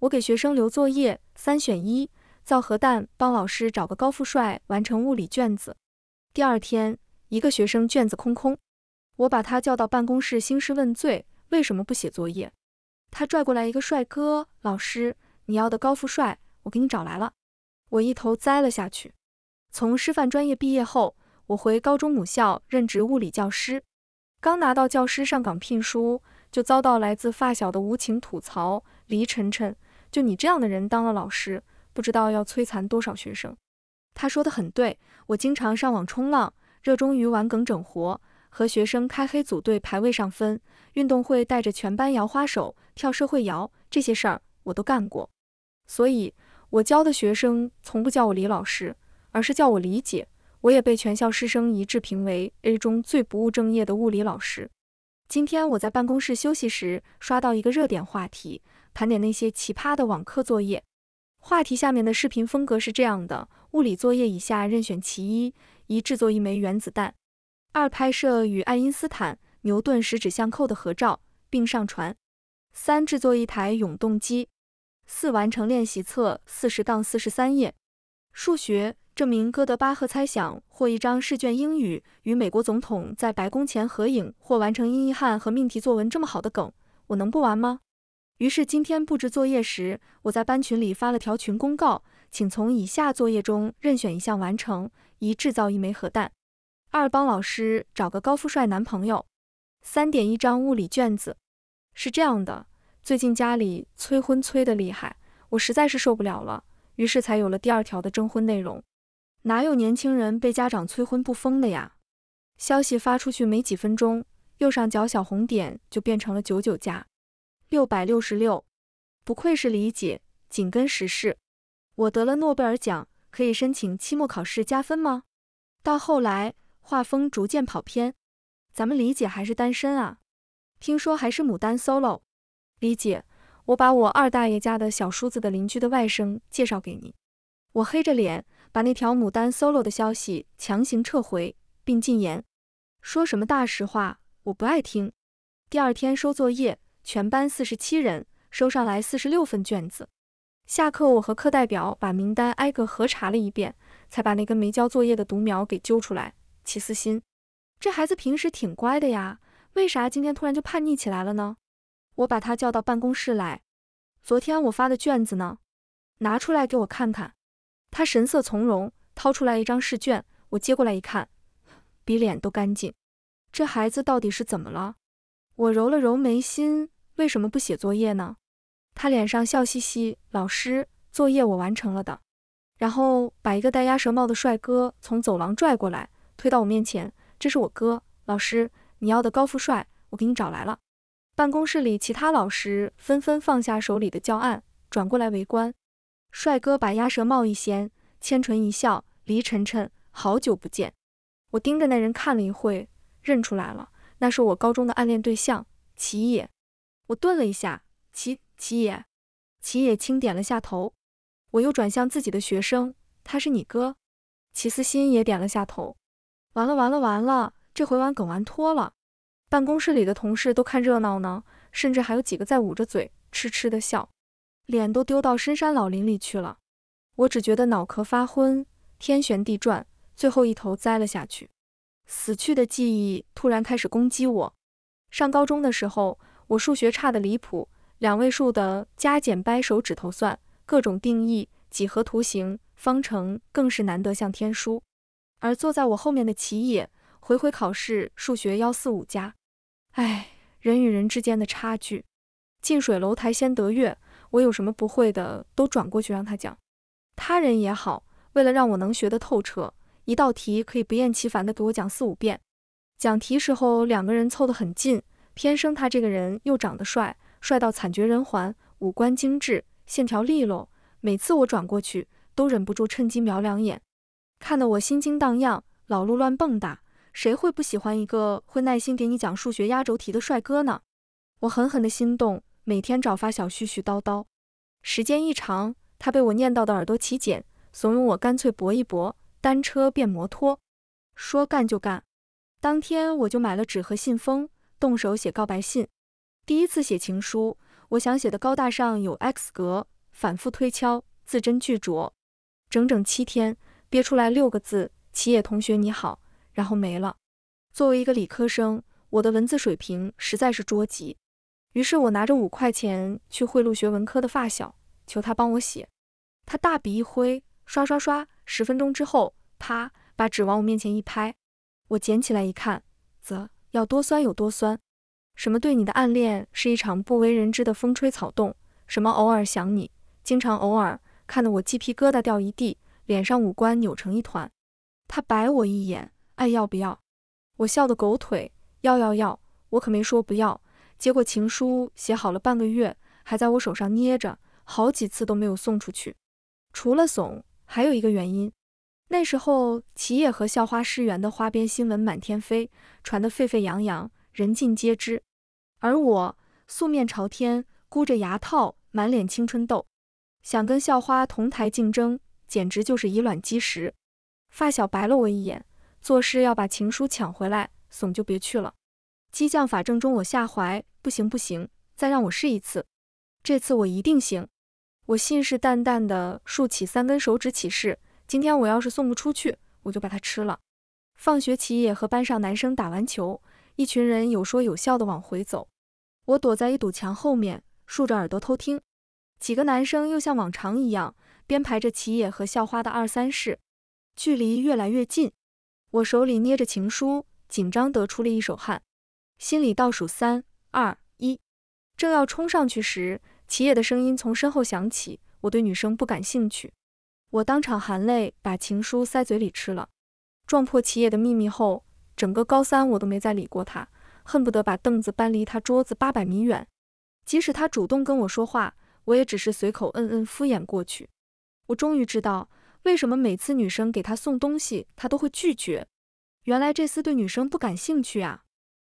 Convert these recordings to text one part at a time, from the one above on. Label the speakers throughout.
Speaker 1: 我给学生留作业，三选一：造核弹、帮老师找个高富帅、完成物理卷子。第二天，一个学生卷子空空，我把他叫到办公室兴师问罪：“为什么不写作业？”他拽过来一个帅哥：“老师，你要的高富帅我给你找来了。”我一头栽了下去。从师范专业毕业后，我回高中母校任职物理教师。刚拿到教师上岗聘书，就遭到来自发小的无情吐槽：“黎晨晨。”就你这样的人当了老师，不知道要摧残多少学生。他说的很对，我经常上网冲浪，热衷于玩梗整活，和学生开黑组队排位上分，运动会带着全班摇花手跳社会摇，这些事儿我都干过。所以，我教的学生从不叫我李老师，而是叫我李姐。我也被全校师生一致评为 A 中最不务正业的物理老师。今天我在办公室休息时刷到一个热点话题。盘点那些奇葩的网课作业话题下面的视频风格是这样的：物理作业以下任选其一：一、制作一枚原子弹；二、拍摄与爱因斯坦、牛顿十指相扣的合照并上传；三、制作一台永动机；四、完成练习册四十杠四十三页。数学证明哥德巴赫猜想或一张试卷。英语与美国总统在白宫前合影或完成英译汉和命题作文。这么好的梗，我能不玩吗？于是今天布置作业时，我在班群里发了条群公告，请从以下作业中任选一项完成：一、制造一枚核弹；二、帮老师找个高富帅男朋友；三点一张物理卷子。是这样的，最近家里催婚催得厉害，我实在是受不了了，于是才有了第二条的征婚内容。哪有年轻人被家长催婚不疯的呀？消息发出去没几分钟，右上角小红点就变成了九九加。六百六十六，不愧是李姐，紧跟时事。我得了诺贝尔奖，可以申请期末考试加分吗？到后来，画风逐渐跑偏。咱们李姐还是单身啊？听说还是牡丹 solo。李姐，我把我二大爷家的小叔子的邻居的外甥介绍给你。我黑着脸把那条牡丹 solo 的消息强行撤回，并禁言，说什么大实话我不爱听。第二天收作业。全班四十七人收上来四十六份卷子，下课我和课代表把名单挨个核查了一遍，才把那根没交作业的独苗给揪出来。齐思欣，这孩子平时挺乖的呀，为啥今天突然就叛逆起来了呢？我把他叫到办公室来，昨天我发的卷子呢？拿出来给我看看。他神色从容，掏出来一张试卷，我接过来一看，比脸都干净。这孩子到底是怎么了？我揉了揉眉心。为什么不写作业呢？他脸上笑嘻嘻，老师，作业我完成了的。然后把一个戴鸭舌帽的帅哥从走廊拽过来，推到我面前，这是我哥，老师，你要的高富帅，我给你找来了。办公室里其他老师纷纷放下手里的教案，转过来围观。帅哥把鸭舌帽一掀，千唇一笑，黎晨晨，好久不见。我盯着那人看了一会，认出来了，那是我高中的暗恋对象齐野。我顿了一下，齐齐野，齐野轻点了下头。我又转向自己的学生，他是你哥。齐思欣也点了下头。完了完了完了，这回玩梗玩脱了。办公室里的同事都看热闹呢，甚至还有几个在捂着嘴，痴痴的笑，脸都丢到深山老林里去了。我只觉得脑壳发昏，天旋地转，最后一头栽了下去。死去的记忆突然开始攻击我。上高中的时候。我数学差的离谱，两位数的加减掰手指头算，各种定义、几何图形、方程更是难得像天书。而坐在我后面的齐野，回回考试数学幺四五加，哎，人与人之间的差距。近水楼台先得月，我有什么不会的都转过去让他讲。他人也好，为了让我能学得透彻，一道题可以不厌其烦的给我讲四五遍。讲题时候两个人凑得很近。偏生他这个人又长得帅，帅到惨绝人寰，五官精致，线条利落，每次我转过去都忍不住趁机瞄两眼，看得我心惊荡漾，老路乱蹦跶。谁会不喜欢一个会耐心给你讲数学压轴题的帅哥呢？我狠狠的心动，每天找发小絮絮叨叨，时间一长，他被我念叨的耳朵起茧，怂恿我干脆搏一搏，单车变摩托。说干就干，当天我就买了纸和信封。动手写告白信，第一次写情书，我想写的高大上有 X 格，反复推敲，字斟句酌，整整七天憋出来六个字：“齐野同学你好”，然后没了。作为一个理科生，我的文字水平实在是捉急，于是我拿着五块钱去贿赂学文科的发小，求他帮我写。他大笔一挥，刷刷刷，十分钟之后，啪，把纸往我面前一拍，我捡起来一看，啧。要多酸有多酸，什么对你的暗恋是一场不为人知的风吹草动，什么偶尔想你，经常偶尔，看得我鸡皮疙瘩掉一地，脸上五官扭成一团。他白我一眼，爱要不要？我笑得狗腿，要要要，我可没说不要。结果情书写好了半个月，还在我手上捏着，好几次都没有送出去。除了怂，还有一个原因。那时候，祁野和校花诗媛的花边新闻满天飞，传得沸沸扬扬，人尽皆知。而我素面朝天，箍着牙套，满脸青春痘，想跟校花同台竞争，简直就是以卵击石。发小白了我一眼，作势要把情书抢回来，怂就别去了。激将法正中我下怀，不行不行，再让我试一次，这次我一定行。我信誓旦旦地竖起三根手指起誓。今天我要是送不出去，我就把它吃了。放学，齐野和班上男生打完球，一群人有说有笑的往回走。我躲在一堵墙后面，竖着耳朵偷听。几个男生又像往常一样编排着齐野和校花的二三事，距离越来越近。我手里捏着情书，紧张得出了一手汗，心里倒数三二一，正要冲上去时，齐野的声音从身后响起：“我对女生不感兴趣。”我当场含泪把情书塞嘴里吃了。撞破齐野的秘密后，整个高三我都没再理过他，恨不得把凳子搬离他桌子八百米远。即使他主动跟我说话，我也只是随口嗯嗯敷衍过去。我终于知道为什么每次女生给他送东西，他都会拒绝。原来这厮对女生不感兴趣啊！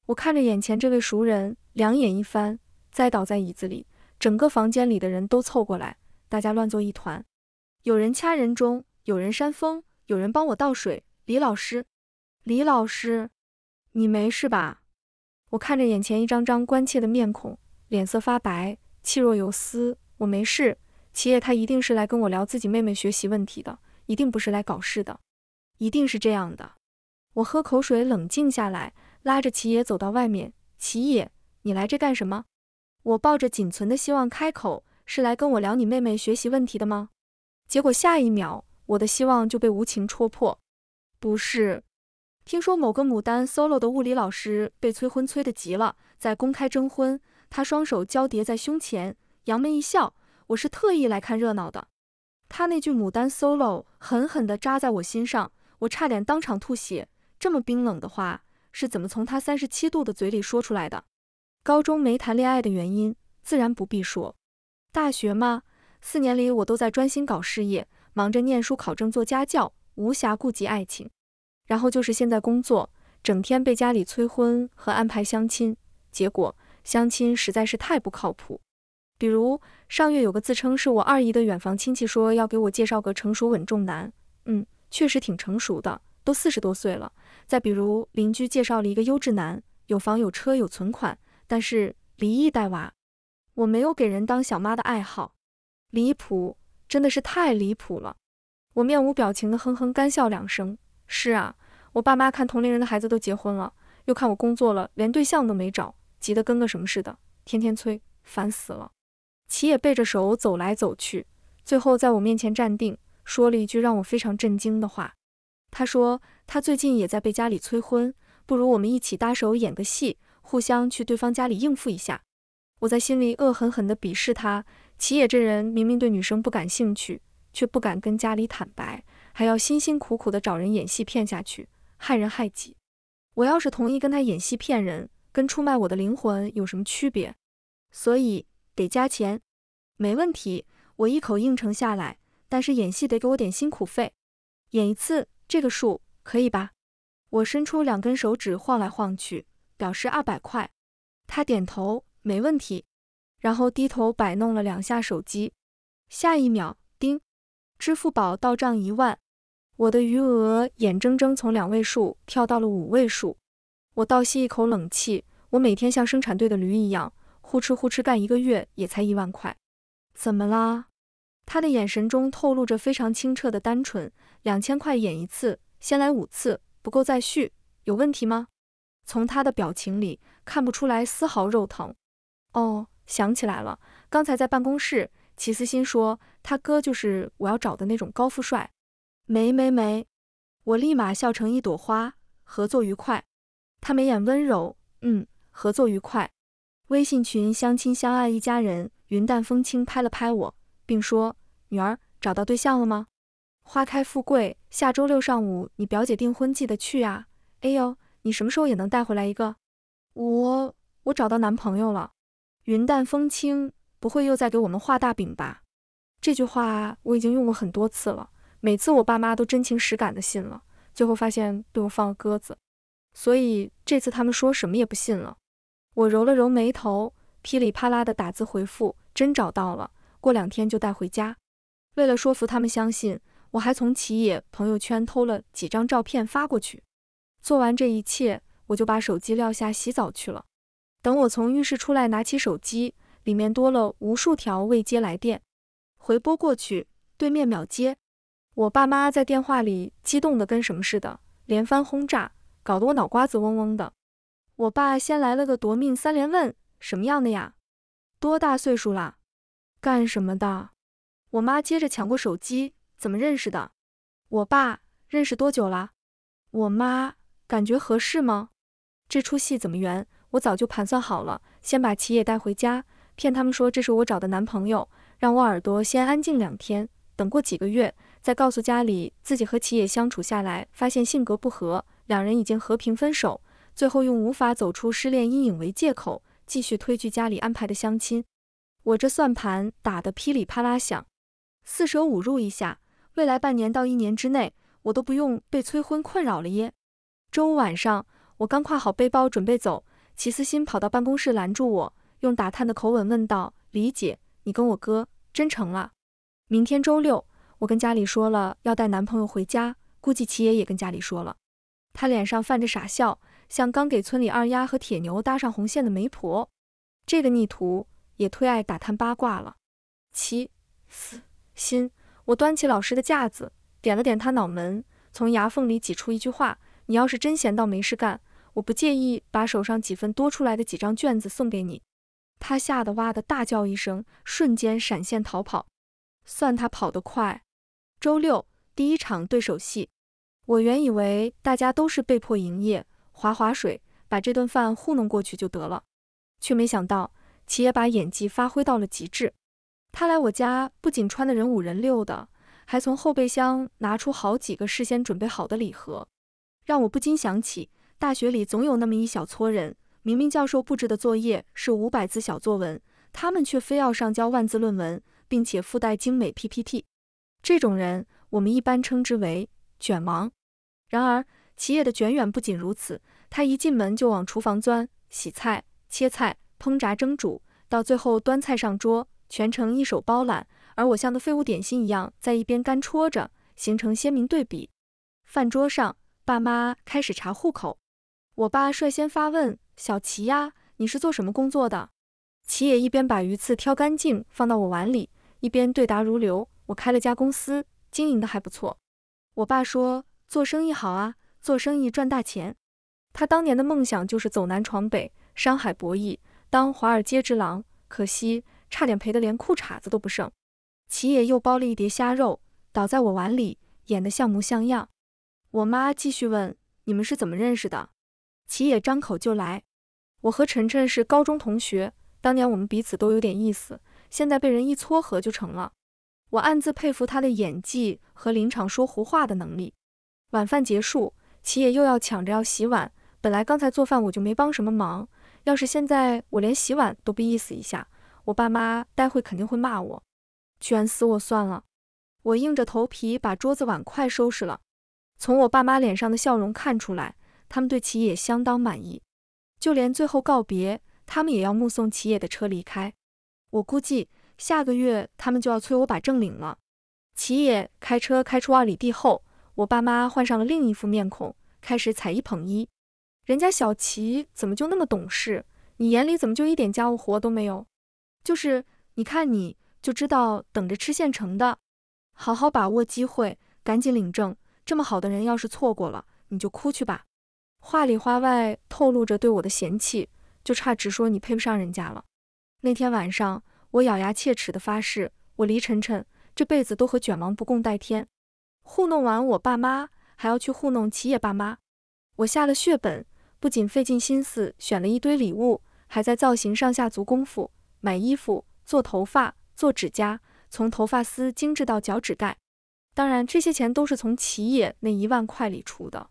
Speaker 1: 我看着眼前这位熟人，两眼一翻，栽倒在椅子里。整个房间里的人都凑过来，大家乱作一团。有人掐人中，有人扇风，有人帮我倒水。李老师，李老师，你没事吧？我看着眼前一张张关切的面孔，脸色发白，气若游丝。我没事。齐野，他一定是来跟我聊自己妹妹学习问题的，一定不是来搞事的，一定是这样的。我喝口水，冷静下来，拉着齐野走到外面。齐野，你来这干什么？我抱着仅存的希望开口：“是来跟我聊你妹妹学习问题的吗？”结果下一秒，我的希望就被无情戳破。不是，听说某个牡丹 solo 的物理老师被催婚催得急了，在公开征婚。他双手交叠在胸前，扬眉一笑。我是特意来看热闹的。他那句牡丹 solo，狠狠地扎在我心上，我差点当场吐血。这么冰冷的话，是怎么从他三十七度的嘴里说出来的？高中没谈恋爱的原因，自然不必说。大学嘛。四年里，我都在专心搞事业，忙着念书、考证、做家教，无暇顾及爱情。然后就是现在工作，整天被家里催婚和安排相亲，结果相亲实在是太不靠谱。比如上月有个自称是我二姨的远房亲戚，说要给我介绍个成熟稳重男，嗯，确实挺成熟的，都四十多岁了。再比如邻居介绍了一个优质男，有房有车有存款，但是离异带娃，我没有给人当小妈的爱好。离谱，真的是太离谱了！我面无表情的哼哼，干笑两声。是啊，我爸妈看同龄人的孩子都结婚了，又看我工作了，连对象都没找，急得跟个什么似的，天天催，烦死了。齐野背着手走来走去，最后在我面前站定，说了一句让我非常震惊的话。他说他最近也在被家里催婚，不如我们一起搭手演个戏，互相去对方家里应付一下。我在心里恶狠狠地鄙视他。齐野这人明明对女生不感兴趣，却不敢跟家里坦白，还要辛辛苦苦的找人演戏骗下去，害人害己。我要是同意跟他演戏骗人，跟出卖我的灵魂有什么区别？所以得加钱，没问题，我一口应承下来。但是演戏得给我点辛苦费，演一次这个数可以吧？我伸出两根手指晃来晃去，表示二百块。他点头，没问题。然后低头摆弄了两下手机，下一秒，叮，支付宝到账一万，我的余额眼睁睁从两位数跳到了五位数，我倒吸一口冷气。我每天像生产队的驴一样，呼哧呼哧干一个月也才一万块，怎么啦？他的眼神中透露着非常清澈的单纯。两千块演一次，先来五次，不够再续，有问题吗？从他的表情里看不出来丝毫肉疼。哦。想起来了，刚才在办公室，齐思欣说他哥就是我要找的那种高富帅。没没没，我立马笑成一朵花，合作愉快。他眉眼温柔，嗯，合作愉快。微信群相亲相爱一家人，云淡风轻拍了拍我，并说：女儿找到对象了吗？花开富贵，下周六上午你表姐订婚，记得去啊。哎呦，你什么时候也能带回来一个？我我找到男朋友了。云淡风轻，不会又在给我们画大饼吧？这句话我已经用过很多次了，每次我爸妈都真情实感的信了，最后发现被我放了鸽子。所以这次他们说什么也不信了。我揉了揉眉头，噼里啪啦的打字回复，真找到了，过两天就带回家。为了说服他们相信，我还从齐野朋友圈偷了几张照片发过去。做完这一切，我就把手机撂下洗澡去了。等我从浴室出来，拿起手机，里面多了无数条未接来电。回拨过去，对面秒接。我爸妈在电话里激动的跟什么似的，连番轰炸，搞得我脑瓜子嗡嗡的。我爸先来了个夺命三连问：什么样的呀？多大岁数啦？干什么的？我妈接着抢过手机：怎么认识的？我爸认识多久啦？我妈感觉合适吗？这出戏怎么圆？我早就盘算好了，先把齐野带回家，骗他们说这是我找的男朋友，让我耳朵先安静两天，等过几个月再告诉家里自己和齐野相处下来发现性格不合，两人已经和平分手。最后用无法走出失恋阴影为借口，继续推拒家里安排的相亲。我这算盘打得噼里啪啦响，四舍五入一下，未来半年到一年之内，我都不用被催婚困扰了耶。周五晚上，我刚挎好背包准备走。齐思欣跑到办公室拦住我，用打探的口吻问道：“李姐，你跟我哥真成了？明天周六，我跟家里说了要带男朋友回家，估计齐爷也跟家里说了。”他脸上泛着傻笑，像刚给村里二丫和铁牛搭上红线的媒婆。这个逆徒也忒爱打探八卦了。齐思欣，我端起老师的架子，点了点他脑门，从牙缝里挤出一句话：“你要是真闲到没事干。”我不介意把手上几分多出来的几张卷子送给你。他吓得哇的大叫一声，瞬间闪现逃跑。算他跑得快。周六第一场对手戏，我原以为大家都是被迫营业，划划水，把这顿饭糊弄过去就得了，却没想到齐爷把演技发挥到了极致。他来我家不仅穿的人五人六的，还从后备箱拿出好几个事先准备好的礼盒，让我不禁想起。大学里总有那么一小撮人，明明教授布置的作业是五百字小作文，他们却非要上交万字论文，并且附带精美 PPT。这种人我们一般称之为“卷王”。然而，企业的卷远不仅如此，他一进门就往厨房钻，洗菜、切菜、烹炸、蒸煮，到最后端菜上桌，全程一手包揽。而我像个废物点心一样，在一边干戳着，形成鲜明对比。饭桌上，爸妈开始查户口。我爸率先发问：“小齐呀，你是做什么工作的？”齐野一边把鱼刺挑干净放到我碗里，一边对答如流：“我开了家公司，经营的还不错。”我爸说：“做生意好啊，做生意赚大钱。”他当年的梦想就是走南闯北，山海博弈，当华尔街之狼。可惜，差点赔得连裤衩子都不剩。齐野又包了一碟虾肉，倒在我碗里，演得像模像样。我妈继续问：“你们是怎么认识的？”齐野张口就来，我和晨晨是高中同学，当年我们彼此都有点意思，现在被人一撮合就成了。我暗自佩服他的演技和临场说胡话的能力。晚饭结束，齐野又要抢着要洗碗。本来刚才做饭我就没帮什么忙，要是现在我连洗碗都不意思一下，我爸妈待会肯定会骂我。卷死我算了，我硬着头皮把桌子碗筷收拾了。从我爸妈脸上的笑容看出来。他们对齐野相当满意，就连最后告别，他们也要目送齐野的车离开。我估计下个月他们就要催我把证领了。齐野开车开出二里地后，我爸妈换上了另一副面孔，开始踩一捧一。人家小齐怎么就那么懂事？你眼里怎么就一点家务活都没有？就是你看你就知道等着吃现成的，好好把握机会，赶紧领证。这么好的人要是错过了，你就哭去吧。话里话外透露着对我的嫌弃，就差直说你配不上人家了。那天晚上，我咬牙切齿地发誓，我黎晨晨这辈子都和卷王不共戴天。糊弄完我爸妈，还要去糊弄齐野爸妈。我下了血本，不仅费尽心思选了一堆礼物，还在造型上下足功夫，买衣服、做头发、做指甲，从头发丝精致到脚趾盖。当然，这些钱都是从齐野那一万块里出的。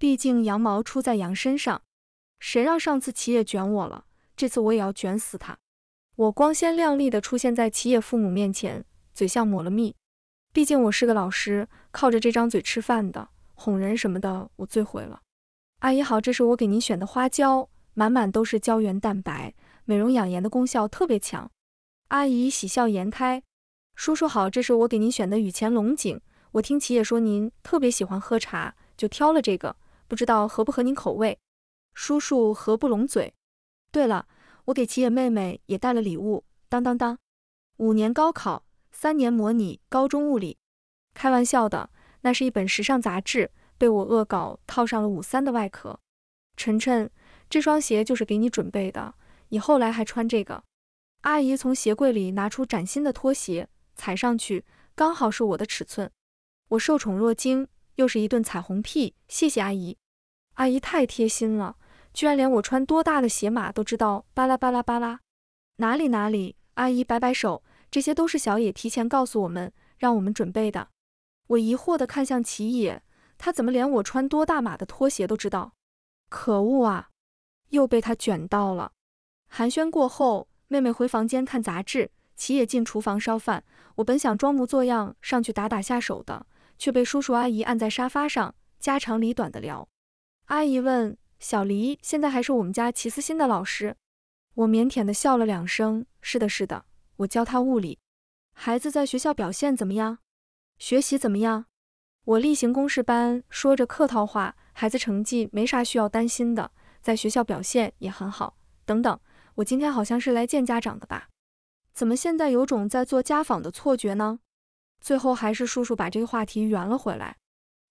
Speaker 1: 毕竟羊毛出在羊身上，谁让上次齐野卷我了，这次我也要卷死他。我光鲜亮丽的出现在齐野父母面前，嘴像抹了蜜。毕竟我是个老师，靠着这张嘴吃饭的，哄人什么的我最会了。阿姨好，这是我给您选的花椒，满满都是胶原蛋白，美容养颜的功效特别强。阿姨喜笑颜开。叔叔好，这是我给您选的雨前龙井，我听齐野说您特别喜欢喝茶，就挑了这个。不知道合不合您口味，叔叔合不拢嘴。对了，我给齐野妹妹也带了礼物，当当当，五年高考三年模拟高中物理，开玩笑的，那是一本时尚杂志，被我恶搞套上了五三的外壳。晨晨，这双鞋就是给你准备的，你后来还穿这个。阿姨从鞋柜里拿出崭新的拖鞋，踩上去刚好是我的尺寸，我受宠若惊，又是一顿彩虹屁，谢谢阿姨。阿姨太贴心了，居然连我穿多大的鞋码都知道。巴拉巴拉巴拉，哪里哪里，阿姨摆摆手，这些都是小野提前告诉我们，让我们准备的。我疑惑地看向齐野，他怎么连我穿多大码的拖鞋都知道？可恶啊，又被他卷到了。寒暄过后，妹妹回房间看杂志，齐野进厨房烧饭。我本想装模作样上去打打下手的，却被叔叔阿姨按在沙发上，家长里短的聊。阿姨问小黎：“现在还是我们家齐思欣的老师。”我腼腆的笑了两声：“是的，是的，我教他物理。孩子在学校表现怎么样？学习怎么样？”我例行公事般说着客套话：“孩子成绩没啥需要担心的，在学校表现也很好。”等等，我今天好像是来见家长的吧？怎么现在有种在做家访的错觉呢？最后还是叔叔把这个话题圆了回来。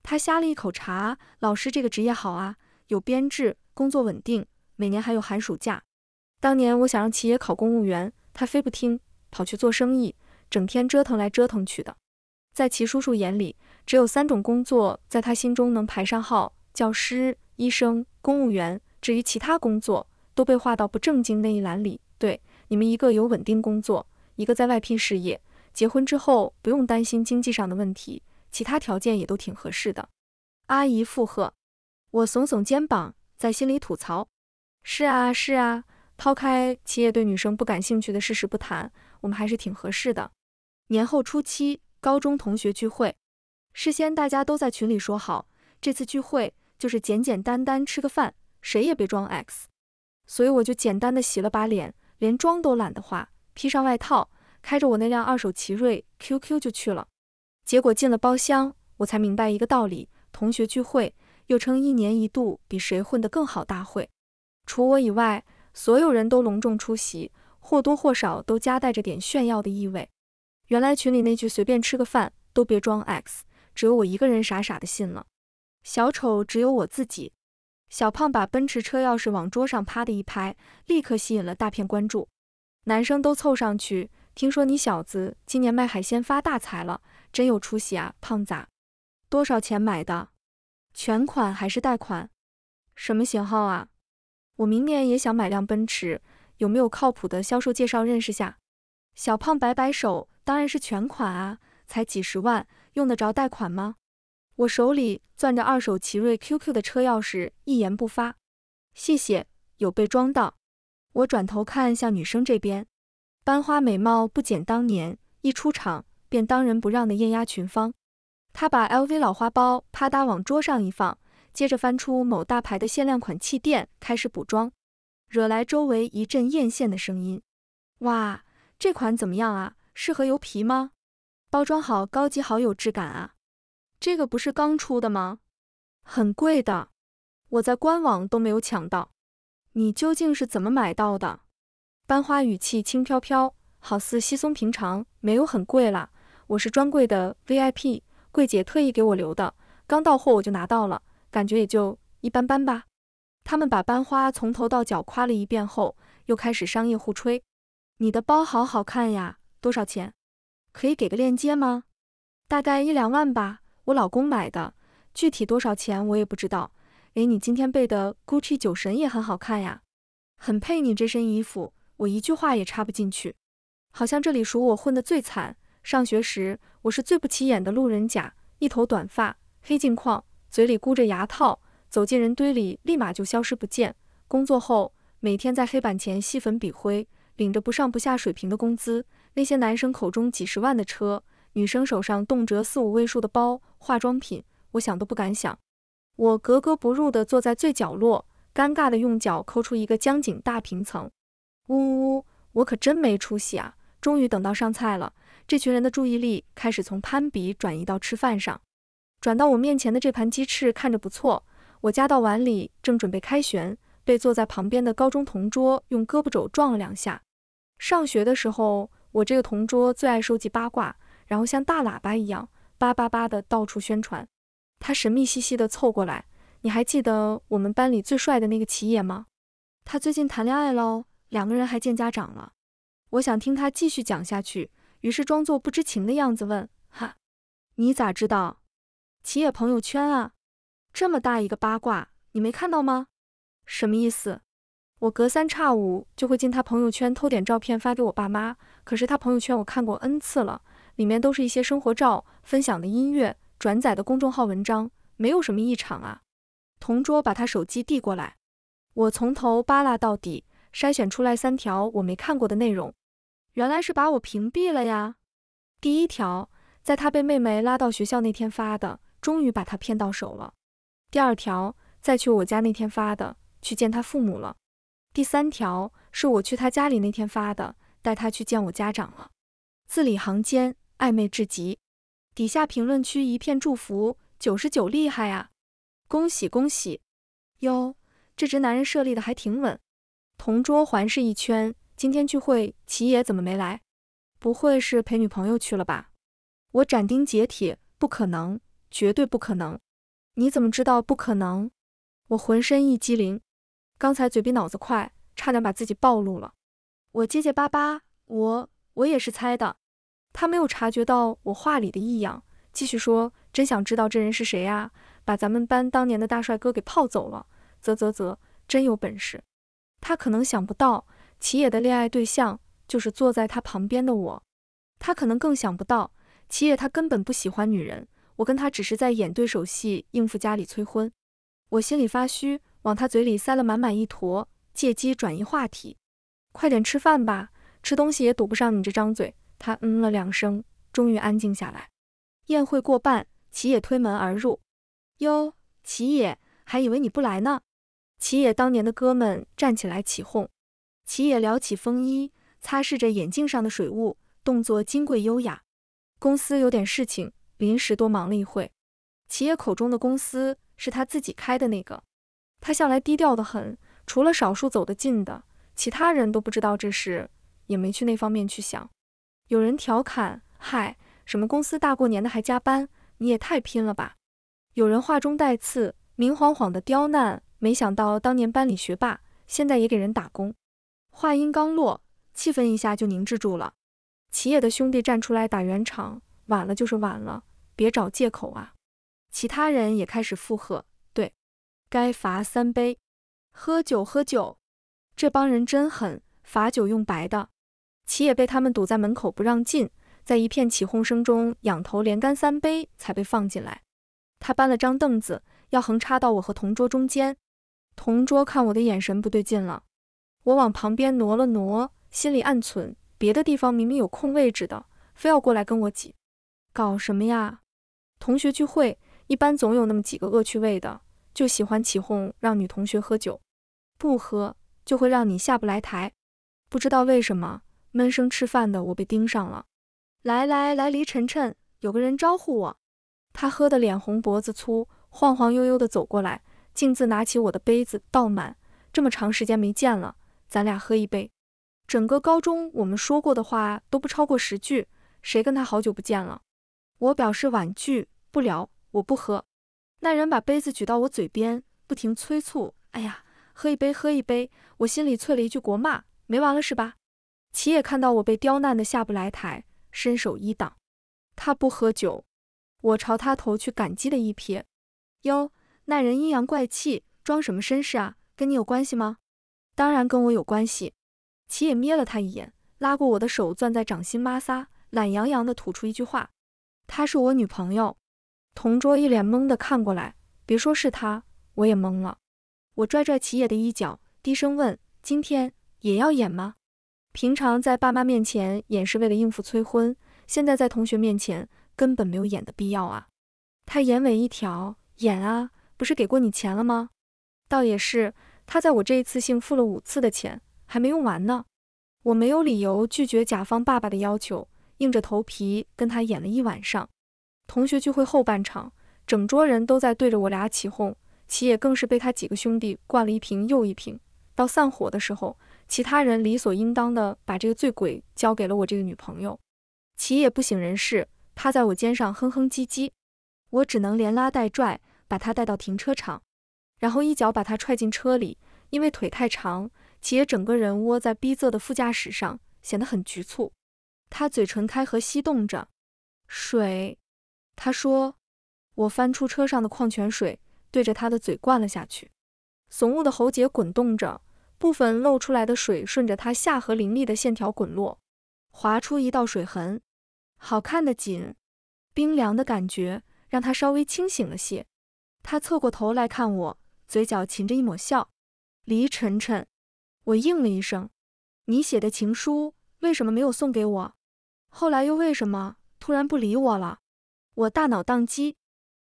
Speaker 1: 他呷了一口茶。老师这个职业好啊，有编制，工作稳定，每年还有寒暑假。当年我想让齐野考公务员，他非不听，跑去做生意，整天折腾来折腾去的。在齐叔叔眼里，只有三种工作在他心中能排上号：教师、医生、公务员。至于其他工作，都被划到不正经那一栏里。对，你们一个有稳定工作，一个在外聘事业，结婚之后不用担心经济上的问题。其他条件也都挺合适的，阿姨附和。我耸耸肩膀，在心里吐槽：“是啊是啊，抛开齐也对女生不感兴趣的事实不谈，我们还是挺合适的。”年后初期，高中同学聚会，事先大家都在群里说好，这次聚会就是简简单单吃个饭，谁也别装 X。所以我就简单的洗了把脸，连妆都懒得化，披上外套，开着我那辆二手奇瑞 QQ 就去了。结果进了包厢，我才明白一个道理：同学聚会又称一年一度比谁混得更好大会。除我以外，所有人都隆重出席，或多或少都夹带着点炫耀的意味。原来群里那句随便吃个饭都别装 X，只有我一个人傻傻的信了。小丑只有我自己。小胖把奔驰车钥匙往桌上啪的一拍，立刻吸引了大片关注，男生都凑上去。听说你小子今年卖海鲜发大财了，真有出息啊，胖子！多少钱买的？全款还是贷款？什么型号啊？我明年也想买辆奔驰，有没有靠谱的销售介绍认识下？小胖摆摆手，当然是全款啊，才几十万，用得着贷款吗？我手里攥着二手奇瑞 QQ 的车钥匙，一言不发。谢谢，有被装到。我转头看向女生这边。班花美貌不减当年，一出场便当仁不让的艳压群芳。她把 LV 老花包啪嗒往桌上一放，接着翻出某大牌的限量款气垫，开始补妆，惹来周围一阵艳羡的声音。哇，这款怎么样啊？适合油皮吗？包装好高级，好有质感啊！这个不是刚出的吗？很贵的，我在官网都没有抢到，你究竟是怎么买到的？班花语气轻飘飘，好似稀松平常，没有很贵啦。我是专柜的 VIP，柜姐特意给我留的，刚到货我就拿到了，感觉也就一般般吧。他们把班花从头到脚夸了一遍后，又开始商业互吹。你的包好好看呀，多少钱？可以给个链接吗？大概一两万吧，我老公买的，具体多少钱我也不知道。哎，你今天背的 Gucci 酒神也很好看呀，很配你这身衣服。我一句话也插不进去，好像这里属我混得最惨。上学时，我是最不起眼的路人甲，一头短发，黑镜框，嘴里箍着牙套，走进人堆里立马就消失不见。工作后，每天在黑板前吸粉笔灰，领着不上不下水平的工资。那些男生口中几十万的车，女生手上动辄四五位数的包、化妆品，我想都不敢想。我格格不入地坐在最角落，尴尬地用脚抠出一个江景大平层。呜呜呜！我可真没出息啊！终于等到上菜了，这群人的注意力开始从攀比转移到吃饭上。转到我面前的这盘鸡翅看着不错，我夹到碗里，正准备开旋，被坐在旁边的高中同桌用胳膊肘撞了两下。上学的时候，我这个同桌最爱收集八卦，然后像大喇叭一样叭叭叭的到处宣传。他神秘兮兮的凑过来：“你还记得我们班里最帅的那个齐野吗？他最近谈恋爱喽，两个人还见家长了，我想听他继续讲下去，于是装作不知情的样子问：“哈，你咋知道？企野朋友圈啊，这么大一个八卦，你没看到吗？什么意思？”我隔三差五就会进他朋友圈偷点照片发给我爸妈，可是他朋友圈我看过 n 次了，里面都是一些生活照、分享的音乐、转载的公众号文章，没有什么异常啊。同桌把他手机递过来，我从头扒拉到底。筛选出来三条我没看过的内容，原来是把我屏蔽了呀！第一条，在他被妹妹拉到学校那天发的，终于把他骗到手了。第二条，再去我家那天发的，去见他父母了。第三条是我去他家里那天发的，带他去见我家长了。字里行间暧昧至极，底下评论区一片祝福。九十九厉害啊！恭喜恭喜！哟，这直男人设立的还挺稳。同桌环视一圈，今天聚会齐野怎么没来？不会是陪女朋友去了吧？我斩钉截铁，不可能，绝对不可能！你怎么知道不可能？我浑身一激灵，刚才嘴比脑子快，差点把自己暴露了。我结结巴巴，我我也是猜的。他没有察觉到我话里的异样，继续说，真想知道这人是谁啊，把咱们班当年的大帅哥给泡走了，啧啧啧，真有本事！他可能想不到齐野的恋爱对象就是坐在他旁边的我，他可能更想不到齐野他根本不喜欢女人，我跟他只是在演对手戏应付家里催婚。我心里发虚，往他嘴里塞了满满一坨，借机转移话题。快点吃饭吧，吃东西也堵不上你这张嘴。他嗯了两声，终于安静下来。宴会过半，齐野推门而入。哟，齐野，还以为你不来呢。齐野当年的哥们站起来起哄，齐野撩起风衣，擦拭着眼镜上的水雾，动作金贵优雅。公司有点事情，临时多忙了一会。齐野口中的公司是他自己开的那个，他向来低调的很，除了少数走得近的，其他人都不知道这事，也没去那方面去想。有人调侃：“嗨，什么公司大过年的还加班？你也太拼了吧！”有人话中带刺，明晃晃的刁难。没想到当年班里学霸，现在也给人打工。话音刚落，气氛一下就凝滞住了。齐野的兄弟站出来打圆场，晚了就是晚了，别找借口啊！其他人也开始附和，对，该罚三杯，喝酒喝酒。这帮人真狠，罚酒用白的。齐野被他们堵在门口不让进，在一片起哄声中，仰头连干三杯才被放进来。他搬了张凳子，要横插到我和同桌中间。同桌看我的眼神不对劲了，我往旁边挪了挪，心里暗存：别的地方明明有空位置的，非要过来跟我挤，搞什么呀？同学聚会一般总有那么几个恶趣味的，就喜欢起哄让女同学喝酒，不喝就会让你下不来台。不知道为什么闷声吃饭的我被盯上了，来来来，黎晨晨，有个人招呼我，他喝得脸红脖子粗，晃晃悠悠地走过来。径自拿起我的杯子，倒满。这么长时间没见了，咱俩喝一杯。整个高中我们说过的话都不超过十句，谁跟他好久不见了？我表示婉拒，不聊，我不喝。那人把杯子举到我嘴边，不停催促。哎呀，喝一杯，喝一杯。我心里啐了一句国骂，没完了是吧？齐野看到我被刁难的下不来台，伸手一挡，他不喝酒。我朝他投去感激的一瞥。哟。那人阴阳怪气，装什么绅士啊？跟你有关系吗？当然跟我有关系。齐野瞥了他一眼，拉过我的手，攥在掌心摩挲，懒洋洋地吐出一句话：“她是我女朋友。”同桌一脸懵的看过来，别说是他，我也懵了。我拽拽齐野的衣角，低声问：“今天也要演吗？平常在爸妈面前演是为了应付催婚，现在在同学面前根本没有演的必要啊。”他眼尾一挑，演啊。不是给过你钱了吗？倒也是，他在我这一次性付了五次的钱，还没用完呢。我没有理由拒绝甲方爸爸的要求，硬着头皮跟他演了一晚上。同学聚会后半场，整桌人都在对着我俩起哄，齐也更是被他几个兄弟灌了一瓶又一瓶。到散伙的时候，其他人理所应当的把这个醉鬼交给了我这个女朋友。齐也不省人事，趴在我肩上哼哼唧唧，我只能连拉带拽。把他带到停车场，然后一脚把他踹进车里。因为腿太长，祁野整个人窝在逼仄的副驾驶上，显得很局促。他嘴唇开合吸动着，水。他说：“我翻出车上的矿泉水，对着他的嘴灌了下去。”怂物的喉结滚动着，部分露出来的水顺着他下颌凌厉的线条滚落，划出一道水痕，好看的紧。冰凉的感觉让他稍微清醒了些。他侧过头来看我，嘴角噙着一抹笑。黎晨晨，我应了一声。你写的情书为什么没有送给我？后来又为什么突然不理我了？我大脑宕机。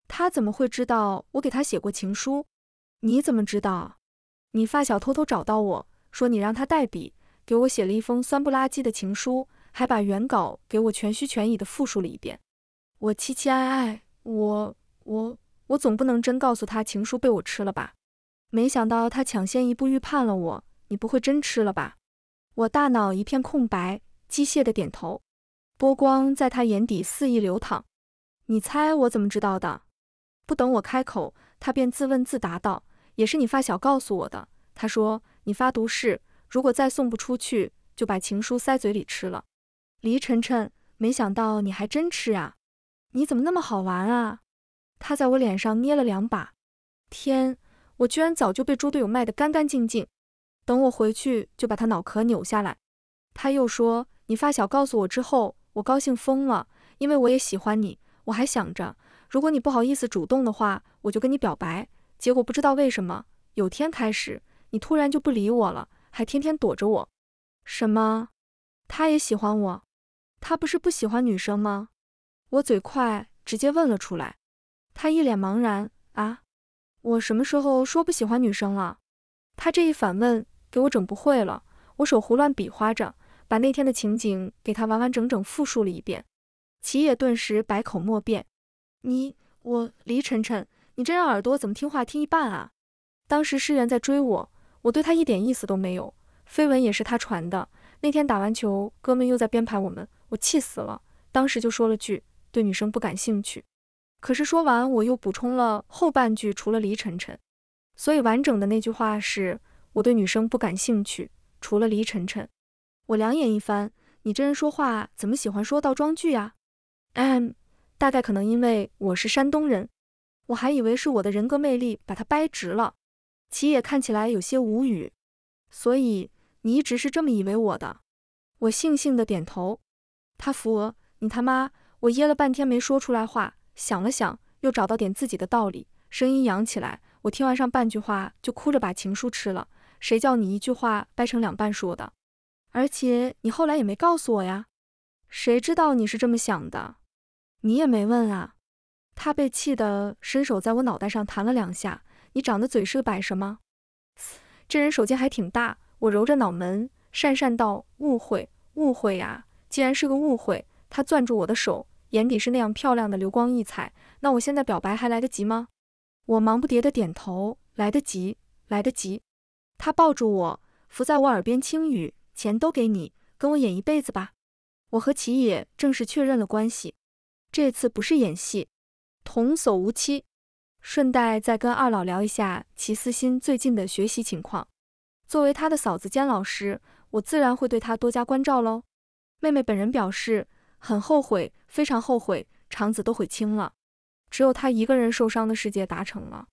Speaker 1: 他怎么会知道我给他写过情书？你怎么知道？你发小偷偷找到我说你让他代笔给我写了一封酸不拉几的情书，还把原稿给我全虚全意的复述了一遍。我凄凄哀哀，我我。我总不能真告诉他情书被我吃了吧？没想到他抢先一步预判了我，你不会真吃了吧？我大脑一片空白，机械的点头。波光在他眼底肆意流淌。你猜我怎么知道的？不等我开口，他便自问自答道：“也是你发小告诉我的。他说你发毒誓，如果再送不出去，就把情书塞嘴里吃了。”黎晨晨，没想到你还真吃啊！你怎么那么好玩啊？他在我脸上捏了两把，天！我居然早就被猪队友卖得干干净净。等我回去就把他脑壳扭下来。他又说：“你发小告诉我之后，我高兴疯了，因为我也喜欢你。我还想着，如果你不好意思主动的话，我就跟你表白。结果不知道为什么，有天开始，你突然就不理我了，还天天躲着我。什么？他也喜欢我？他不是不喜欢女生吗？我嘴快，直接问了出来。”他一脸茫然啊！我什么时候说不喜欢女生了？他这一反问，给我整不会了。我手胡乱比划着，把那天的情景给他完完整整复述了一遍。齐野顿时百口莫辩。你我黎晨晨，你这让耳朵怎么听话听一半啊？当时诗媛在追我，我对他一点意思都没有。绯闻也是他传的。那天打完球，哥们又在编排我们，我气死了。当时就说了句：对女生不感兴趣。可是说完，我又补充了后半句，除了黎晨晨，所以完整的那句话是：我对女生不感兴趣，除了黎晨晨。我两眼一翻，你这人说话怎么喜欢说倒装句呀？M，大概可能因为我是山东人，我还以为是我的人格魅力把他掰直了。齐野看起来有些无语，所以你一直是这么以为我的。我悻悻的点头。他扶额，你他妈！我噎了半天没说出来话。想了想，又找到点自己的道理，声音扬起来。我听完上半句话就哭着把情书吃了。谁叫你一句话掰成两半说的？而且你后来也没告诉我呀，谁知道你是这么想的？你也没问啊！他被气得伸手在我脑袋上弹了两下。你长的嘴是个摆设吗？这人手劲还挺大。我揉着脑门，讪讪道：“误会，误会呀！既然是个误会。”他攥住我的手。眼底是那样漂亮的流光溢彩，那我现在表白还来得及吗？我忙不迭的点头，来得及，来得及。他抱住我，伏在我耳边轻语：“钱都给你，跟我演一辈子吧。”我和齐野正式确认了关系，这次不是演戏，童叟无欺。顺带再跟二老聊一下齐思欣最近的学习情况，作为他的嫂子兼老师，我自然会对他多加关照喽。妹妹本人表示。很后悔，非常后悔，肠子都悔青了，只有他一个人受伤的世界达成了。